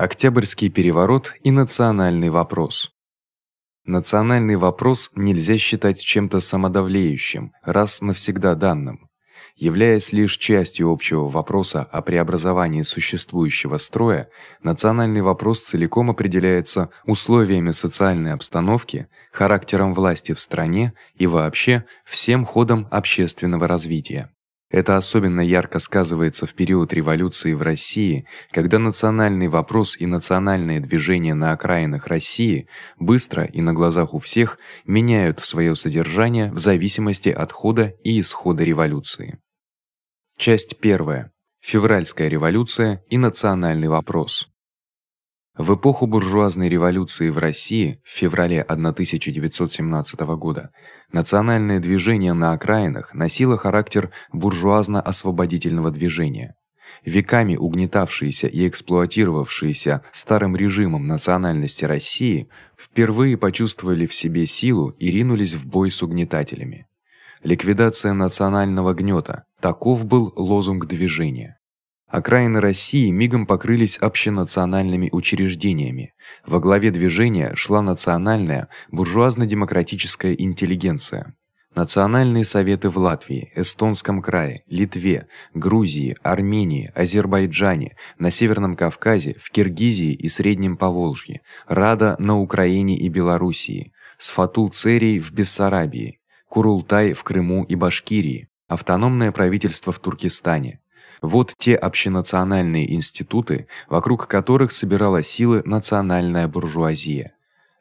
Октябрьский переворот и национальный вопрос. Национальный вопрос нельзя считать чем-то самодавлеющим, раз навсегда данным. Являясь лишь частью общего вопроса о преобразовании существующего строя, национальный вопрос целиком определяется условиями социальной обстановки, характером власти в стране и вообще всем ходом общественного развития. Это особенно ярко сказывается в период революции в России, когда национальный вопрос и национальные движения на окраинах России быстро и на глазах у всех меняют своё содержание в зависимости от хода и исхода революции. Часть 1. Февральская революция и национальный вопрос. В эпоху буржуазной революции в России в феврале 1917 года национальное движение на окраинах носило характер буржуазно-освободительного движения веками угнетавшиеся и эксплуатировавшиеся старым режимом национальности России, впервые почувствовали в себе силу и ринулись в бой с угнетателями. Ликвидация национального гнёта таков был лозунг движения. Окраины России мигом покрылись общенациональными учреждениями. Во главе движения шла национальная буржуазно-демократическая интеллигенция. Национальные советы в Латвии, Эстонском крае, Литве, Грузии, Армении, Азербайджане, на Северном Кавказе, в Киргизии и Среднем Поволжье, Рада на Украине и Белоруссии, Сфатул-Церей в Бессарабии, Курултай в Крыму и Башкирии, автономное правительство в Туркестане, вот те общенациональные институты, вокруг которых собирала силы национальная буржуазия.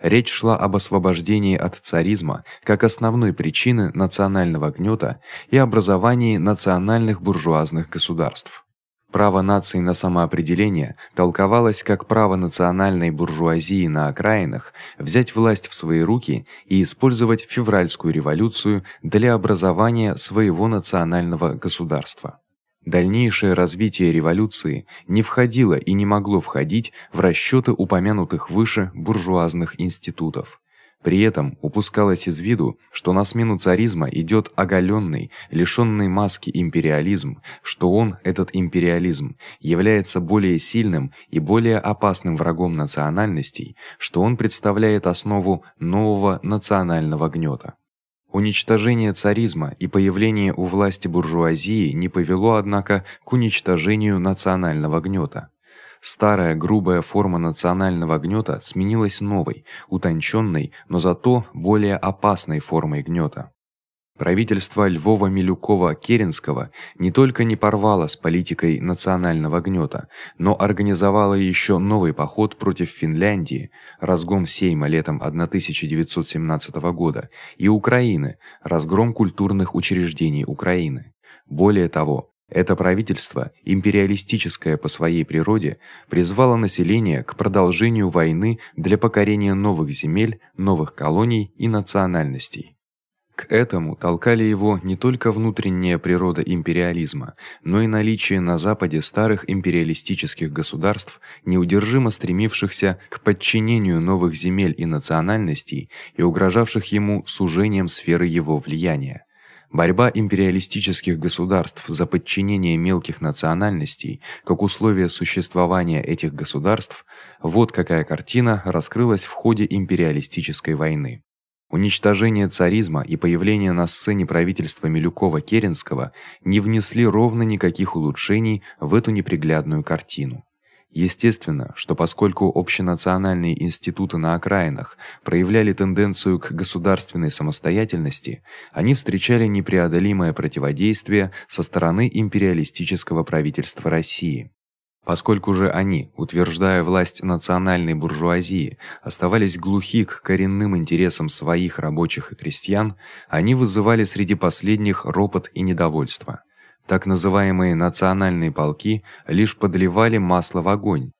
Речь шла об освобождении от царизма как основной причины национального гнёта и образовании национальных буржуазных государств. Право наций на самоопределение толковалось как право национальной буржуазии на окраинах взять власть в свои руки и использовать февральскую революцию для образования своего национального государства. Дальнейшее развитие революции не входило и не могло входить в расчёты упомянутых выше буржуазных институтов. При этом упускалось из виду, что на смену царизма идёт оголённый, лишённый маски империализм, что он, этот империализм, является более сильным и более опасным врагом национальностей, что он представляет основу нового национального гнёта. Уничтожение царизма и появление у власти буржуазии не повело однако к уничтожению национального гнёта. Старая грубая форма национального гнёта сменилась новой, утончённой, но зато более опасной формой гнёта. Правительство Львова-Милюкова-Керенского не только не порвало с политикой национального гнёта, но организовало ещё новый поход против Финляндии, разгром Сейма летом 1917 года и Украины, разгром культурных учреждений Украины. Более того, это правительство, империалистическое по своей природе, призвало население к продолжению войны для покорения новых земель, новых колоний и национальностей. К этому толкали его не только внутренняя природа империализма, но и наличие на западе старых империалистических государств, неудержимо стремившихся к подчинению новых земель и национальностей и угрожавших ему сужением сферы его влияния. Борьба империалистических государств за подчинение мелких национальностей как условие существования этих государств вот какая картина раскрылась в ходе империалистической войны. Уничтожение царизма и появление на сцене правительства Милюкова-Керенского не внесли ровно никаких улучшений в эту неприглядную картину. Естественно, что поскольку общенациональные институты на окраинах проявляли тенденцию к государственной самостоятельности, они встречали непреодолимое противодействие со стороны империалистического правительства России. Поскольку же они, утверждая власть национальной буржуазии, оставались глухи к коренным интересам своих рабочих и крестьян, они вызывали среди последних ропот и недовольство. Так называемые национальные полки лишь подливали масло в огонь.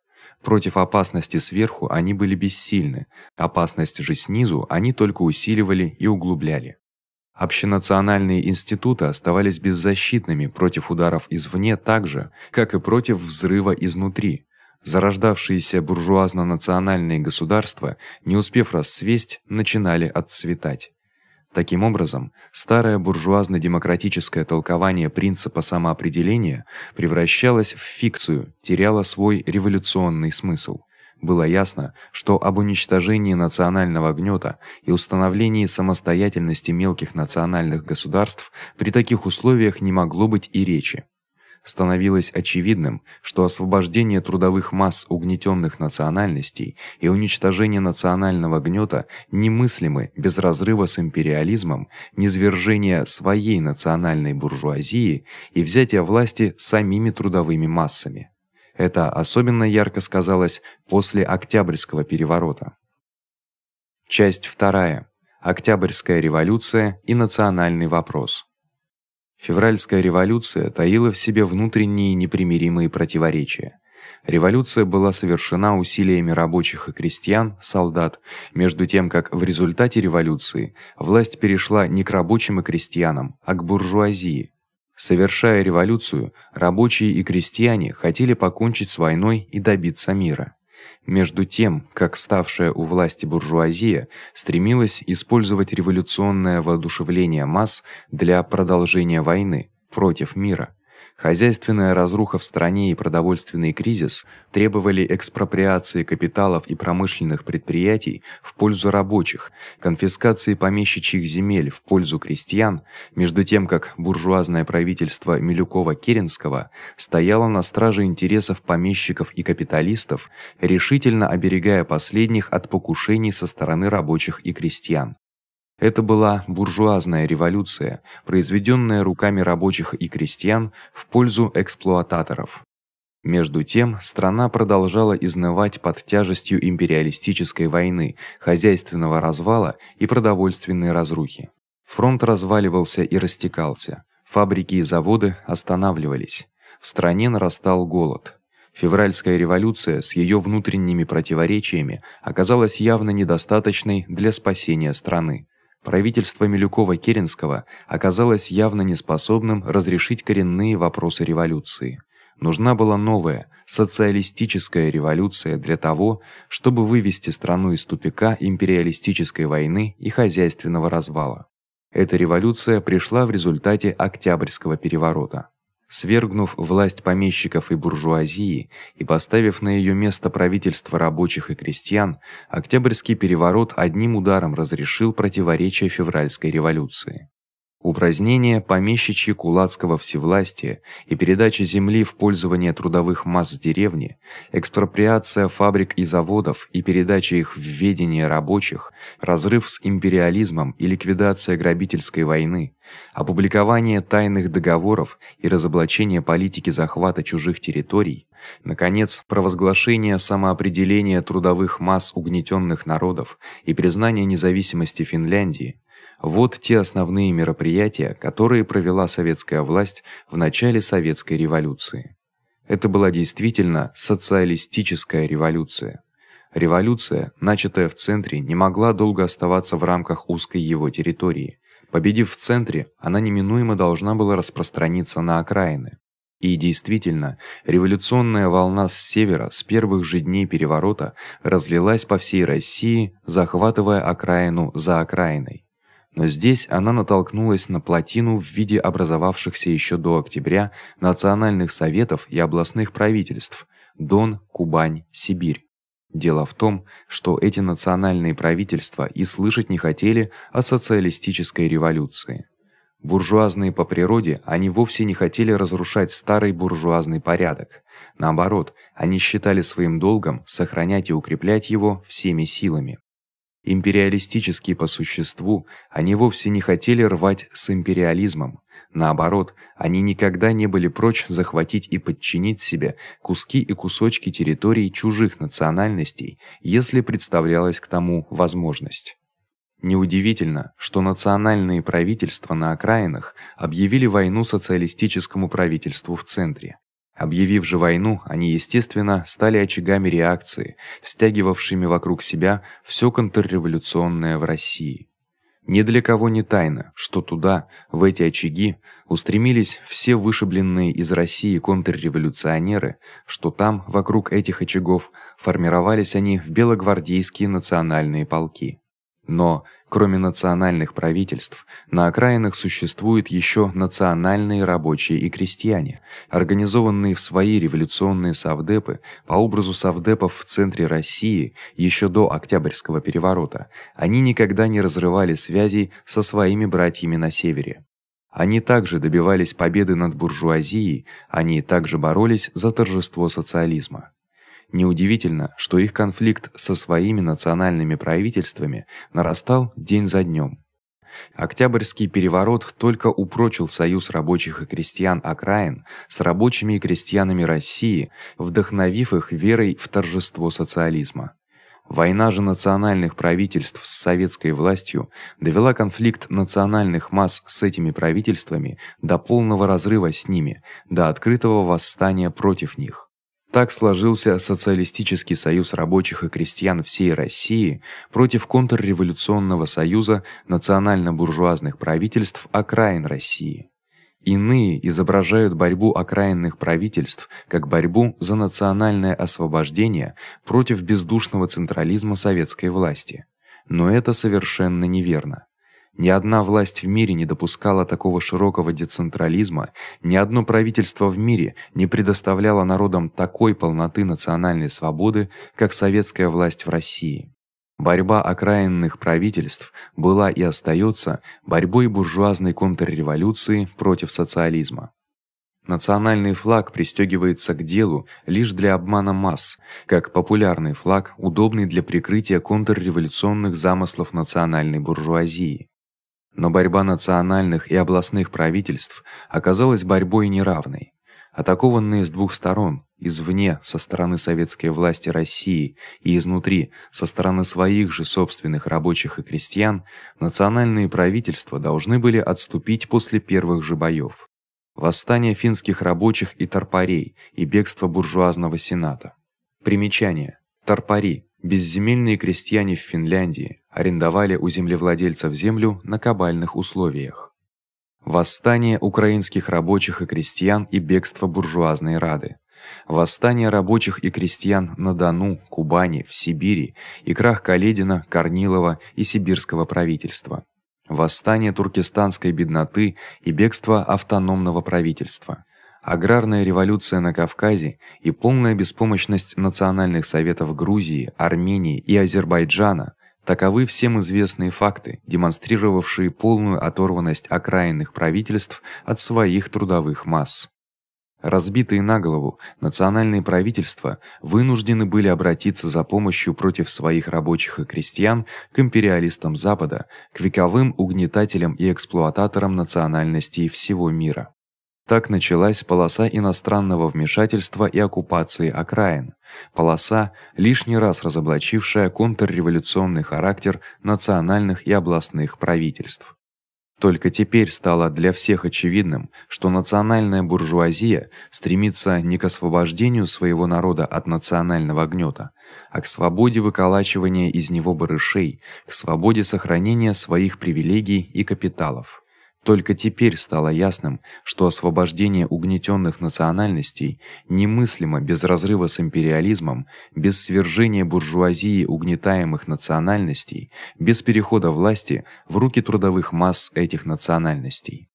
Против опасности сверху они были бессильны, опасность же снизу они только усиливали и углубляли. Общенациональные институты оставались беззащитными против ударов извне так же, как и против взрыва изнутри. Зарождавшиеся буржуазно-национальные государства, не успев расцвесть, начинали отцветать. Таким образом, старое буржуазно-демократическое толкование принципа самоопределения превращалось в фикцию, теряло свой революционный смысл было ясно, что об уничтожении национального гнёта и установлении самостоятельности мелких национальных государств при таких условиях не могло быть и речи. Становилось очевидным, что освобождение трудовых масс угнетённых национальностей и уничтожение национального гнёта немыслимы без разрыва с империализмом, низвержения своей национальной буржуазии и взятия власти самими трудовыми массами. Это особенно ярко сказалось после Октябрьского переворота. Часть вторая. Октябрьская революция и национальный вопрос. Февральская революция таила в себе внутренние непримиримые противоречия. Революция была совершена усилиями рабочих и крестьян, солдат, между тем как в результате революции власть перешла не к рабочим и крестьянам, а к буржуазии. Совершая революцию, рабочие и крестьяне хотели покончить с войной и добиться мира. Между тем, как ставшая у власти буржуазия стремилась использовать революционное воодушевление масс для продолжения войны против мира, Хозяйственная разруха в стране и продовольственный кризис требовали экспроприации капиталов и промышленных предприятий в пользу рабочих, конфискации помещичьих земель в пользу крестьян, между тем как буржуазное правительство Милюкова-Керенского стояло на страже интересов помещиков и капиталистов, решительно оберегая последних от покушений со стороны рабочих и крестьян. Это была буржуазная революция, произведённая руками рабочих и крестьян в пользу эксплуататоров. Между тем, страна продолжала изнывать под тяжестью империалистической войны, хозяйственного развала и продовольственной разрухи. Фронт разваливался и растекался. Фабрики и заводы останавливались. В стране нарастал голод. Февральская революция с её внутренними противоречиями оказалась явно недостаточной для спасения страны. Правительство Милюкова-Керенского оказалось явно неспособным разрешить коренные вопросы революции. Нужна была новая социалистическая революция для того, чтобы вывести страну из тупика империалистической войны и хозяйственного развала. Эта революция пришла в результате Октябрьского переворота свергнув власть помещиков и буржуазии и поставив на ее место правительство рабочих и крестьян, Октябрьский переворот одним ударом разрешил противоречия февральской революции. Упразднение помещичьи кулацкого всевластия и передача земли в пользование трудовых масс деревни, экспроприация фабрик и заводов и передача их в ведение рабочих, разрыв с империализмом и ликвидация грабительской войны, опубликование тайных договоров и разоблачение политики захвата чужих территорий, наконец, провозглашение самоопределения трудовых масс угнетенных народов и признание независимости Финляндии вот те основные мероприятия, которые провела советская власть в начале советской революции. Это была действительно социалистическая революция. Революция, начатая в центре, не могла долго оставаться в рамках узкой его территории. Победив в центре, она неминуемо должна была распространиться на окраины. И действительно, революционная волна с севера с первых же дней переворота разлилась по всей России, захватывая окраину за окраиной. Но здесь она натолкнулась на плотину в виде образовавшихся еще до октября национальных советов и областных правительств: Дон, Кубань, Сибирь. Дело в том, что эти национальные правительства и слышать не хотели о социалистической революции. Буржуазные по природе, они вовсе не хотели разрушать старый буржуазный порядок. Наоборот, они считали своим долгом сохранять и укреплять его всеми силами. Империалистические по существу, они вовсе не хотели рвать с империализмом. Наоборот, они никогда не были прочь захватить и подчинить себе куски и кусочки территорий чужих национальностей, если представлялась к тому возможность. Неудивительно, что национальные правительства на окраинах объявили войну социалистическому правительству в центре. Объявив же войну, они, естественно, стали очагами реакции, стягивавшими вокруг себя все контрреволюционное в России. Ни для кого не тайна, что туда, в эти очаги, устремились все вышибленные из России контрреволюционеры, что там, вокруг этих очагов, формировались они в белогвардейские национальные полки. Но Кроме национальных правительств, на окраинах существуют еще национальные рабочие и крестьяне, организованные в свои революционные совдепы по образу совдепов в центре России еще до Октябрьского переворота. Они никогда не разрывали связей со своими братьями на севере. Они также добивались победы над буржуазией, они также боролись за торжество социализма. Неудивительно, что их конфликт со своими национальными правительствами нарастал день за днём. Октябрьский переворот только упрочил союз рабочих и крестьян окраин с рабочими и крестьянами России, вдохновив их верой в торжество социализма. Война же национальных правительств с советской властью довела конфликт национальных масс с этими правительствами до полного разрыва с ними, до открытого восстания против них. Так сложился социалистический союз рабочих и крестьян всей России против контрреволюционного союза национально-буржуазных правительств окраин России. Иные изображают борьбу окраинных правительств как борьбу за национальное освобождение против бездушного централизма советской власти. Но это совершенно неверно. Ни одна власть в мире не допускала такого широкого децентрализма, ни одно правительство в мире не предоставляло народам такой полноты национальной свободы, как советская власть в России. Борьба окраинных правительств была и остаётся борьбой буржуазной контрреволюции против социализма. Национальный флаг пристёгивается к делу лишь для обмана масс, как популярный флаг, удобный для прикрытия контрреволюционных замыслов национальной буржуазии. Но борьба национальных и областных правительств оказалась борьбой неравной. Атакованные с двух сторон, извне со стороны советской власти России и изнутри со стороны своих же собственных рабочих и крестьян, национальные правительства должны были отступить после первых же боёв. Восстание финских рабочих и торпарей и бегство буржуазного сената. Примечание: торпари безземельные крестьяне в Финляндии, арендовали у землевладельцев землю на кабальных условиях. Восстание украинских рабочих и крестьян и бегство буржуазной рады. Восстание рабочих и крестьян на Дону, Кубани, в Сибири и крах Каледина, Корнилова и сибирского правительства. Восстание туркестанской бедноты и бегство автономного правительства. Аграрная революция на Кавказе и полная беспомощность национальных советов Грузии, Армении и Азербайджана Таковы всем известные факты, демонстрировавшие полную оторванность окраинных правительств от своих трудовых масс. Разбитые на голову, национальные правительства вынуждены были обратиться за помощью против своих рабочих и крестьян к империалистам Запада, к вековым угнетателям и эксплуататорам национальностей всего мира. Так началась полоса иностранного вмешательства и оккупации окраин, полоса, лишний раз разоблачившая контрреволюционный характер национальных и областных правительств. Только теперь стало для всех очевидным, что национальная буржуазия стремится не к освобождению своего народа от национального гнёта, а к свободе выколачивания из него барышей, к свободе сохранения своих привилегий и капиталов. Только теперь стало ясным, что освобождение угнетенных национальностей немыслимо без разрыва с империализмом, без свержения буржуазии угнетаемых национальностей, без перехода власти в руки трудовых масс этих национальностей.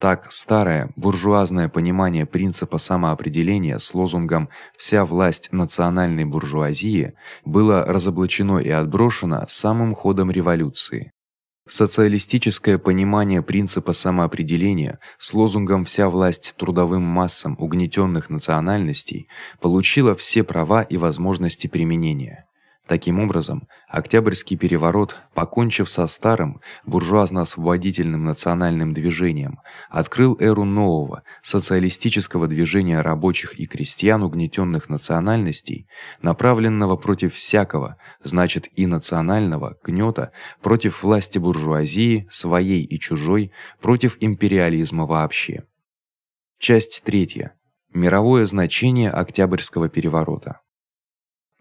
Так старое буржуазное понимание принципа самоопределения с лозунгом вся власть национальной буржуазии было разоблачено и отброшено самым ходом революции. Социалистическое понимание принципа самоопределения с лозунгом вся власть трудовым массам угнетенных национальностей получило все права и возможности применения. Таким образом, Октябрьский переворот, покончив со старым буржуазно-освободительным национальным движением, открыл эру нового социалистического движения рабочих и крестьян угнетённых национальностей, направленного против всякого, значит и национального гнёта, против власти буржуазии своей и чужой, против империализма вообще. Часть 3. Мировое значение Октябрьского переворота.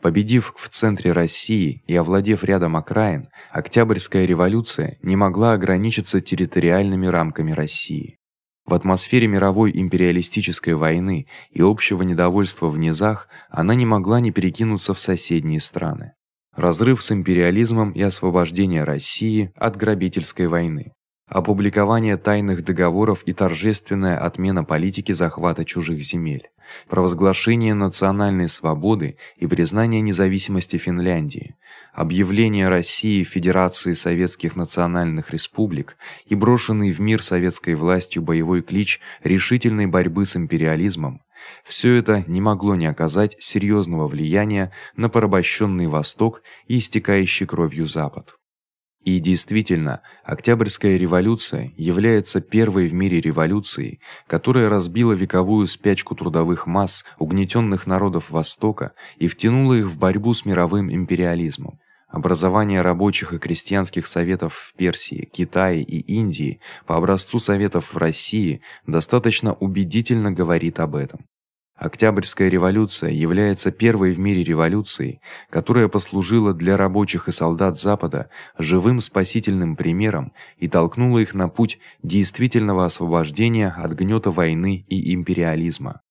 Победив в центре России и овладев рядом окраин, Октябрьская революция не могла ограничиться территориальными рамками России. В атмосфере мировой империалистической войны и общего недовольства в низах она не могла не перекинуться в соседние страны. Разрыв с империализмом и освобождение России от грабительской войны опубликование тайных договоров и торжественная отмена политики захвата чужих земель, провозглашение национальной свободы и признание независимости Финляндии, объявление России Федерации Советских Национальных Республик и брошенный в мир советской властью боевой клич решительной борьбы с империализмом. Все это не могло не оказать серьезного влияния на порабощенный Восток и истекающий кровью Запад. И действительно, Октябрьская революция является первой в мире революцией, которая разбила вековую спячку трудовых масс угнетенных народов Востока и втянула их в борьбу с мировым империализмом. Образование рабочих и крестьянских советов в Персии, Китае и Индии по образцу советов в России достаточно убедительно говорит об этом. Октябрьская революция является первой в мире революцией, которая послужила для рабочих и солдат Запада живым спасительным примером и толкнула их на путь действительного освобождения от гнёта войны и империализма.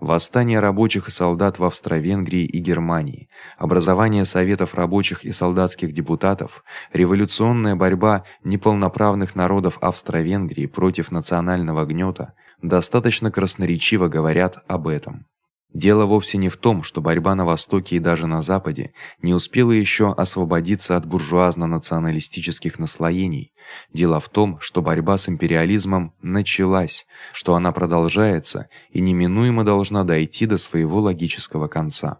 Восстание рабочих и солдат в Австро-Венгрии и Германии, образование советов рабочих и солдатских депутатов, революционная борьба неполноправных народов Австро-Венгрии против национального гнёта, достаточно красноречиво говорят об этом. Дело вовсе не в том, что борьба на востоке и даже на западе не успела еще освободиться от буржуазно-националистических наслоений. Дело в том, что борьба с империализмом началась, что она продолжается и неминуемо должна дойти до своего логического конца.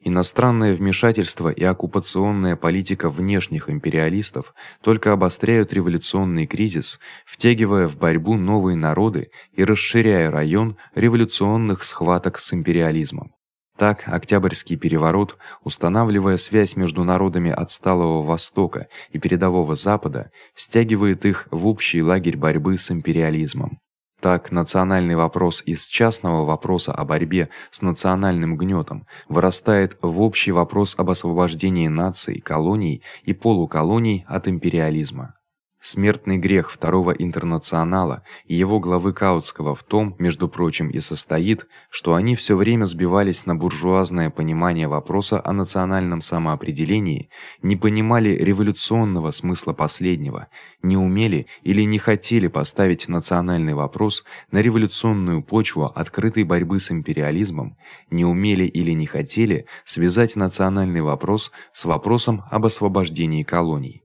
Иностранное вмешательство и оккупационная политика внешних империалистов только обостряют революционный кризис, втягивая в борьбу новые народы и расширяя район революционных схваток с империализмом. Так, Октябрьский переворот, устанавливая связь между народами отсталого Востока и передового Запада, стягивает их в общий лагерь борьбы с империализмом. Так, национальный вопрос из частного вопроса о борьбе с национальным гнётом вырастает в общий вопрос об освобождении наций, колоний и полуколоний от империализма. Смертный грех Второго интернационала и его главы Каутского в том, между прочим, и состоит, что они всё время сбивались на буржуазное понимание вопроса о национальном самоопределении, не понимали революционного смысла последнего, не умели или не хотели поставить национальный вопрос на революционную почву открытой борьбы с империализмом, не умели или не хотели связать национальный вопрос с вопросом об освобождении колоний.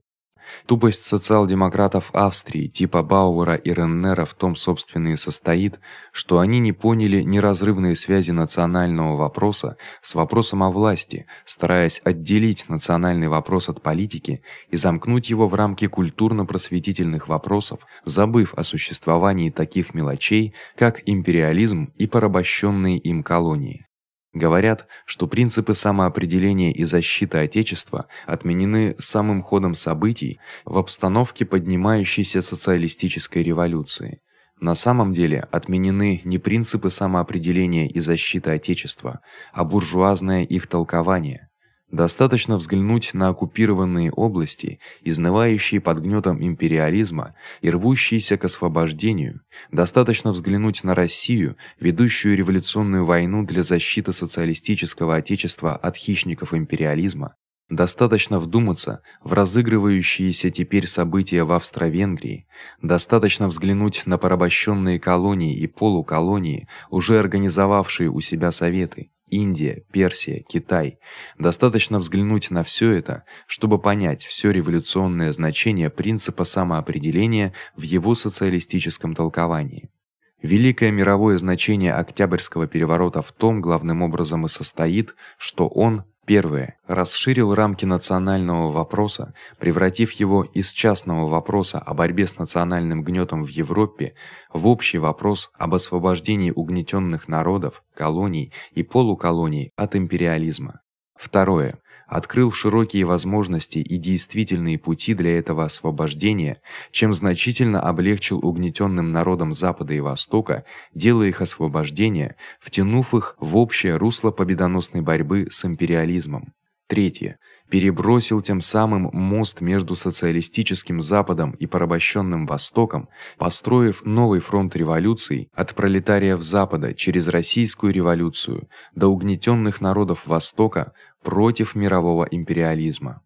Тупость социал-демократов Австрии типа Бауэра и Реннера в том собственно состоит, что они не поняли неразрывные связи национального вопроса с вопросом о власти, стараясь отделить национальный вопрос от политики и замкнуть его в рамки культурно-просветительных вопросов, забыв о существовании таких мелочей, как империализм и порабощенные им колонии. Говорят, что принципы самоопределения и защиты отечества отменены самым ходом событий в обстановке поднимающейся социалистической революции. На самом деле отменены не принципы самоопределения и защиты отечества, а буржуазное их толкование. Достаточно взглянуть на оккупированные области, изнывающие под гнётом империализма и рвущиеся к освобождению. Достаточно взглянуть на Россию, ведущую революционную войну для защиты социалистического отечества от хищников империализма. Достаточно вдуматься в разыгрывающиеся теперь события в Австро-Венгрии, достаточно взглянуть на порабощенные колонии и полуколонии, уже организовавшие у себя советы. Индия, Персия, Китай. Достаточно взглянуть на все это, чтобы понять все революционное значение принципа самоопределения в его социалистическом толковании. Великое мировое значение Октябрьского переворота в том главным образом и состоит, что он Первое расширил рамки национального вопроса, превратив его из частного вопроса о борьбе с национальным гнётом в Европе в общий вопрос об освобождении угнетённых народов, колоний и полуколоний от империализма. Второе открыл широкие возможности и действительные пути для этого освобождения, чем значительно облегчил угнетенным народам Запада и Востока, делая их освобождение, втянув их в общее русло победоносной борьбы с империализмом. Третье перебросил тем самым мост между социалистическим западом и порабощенным востоком, построив новый фронт революций от пролетариев запада через российскую революцию до угнетенных народов востока против мирового империализма.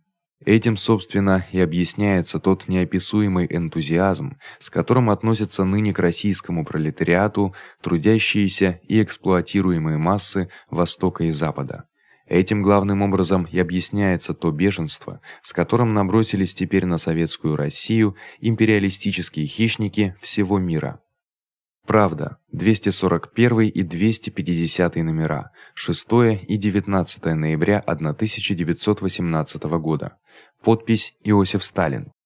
Этим, собственно, и объясняется тот неописуемый энтузиазм, с которым относятся ныне к российскому пролетариату трудящиеся и эксплуатируемые массы Востока и Запада. Этим главным образом и объясняется то бешенство, с которым набросились теперь на советскую Россию империалистические хищники всего мира. Правда, 241 и 250 номера, 6 и 19 ноября 1918 года. Подпись Иосиф Сталин.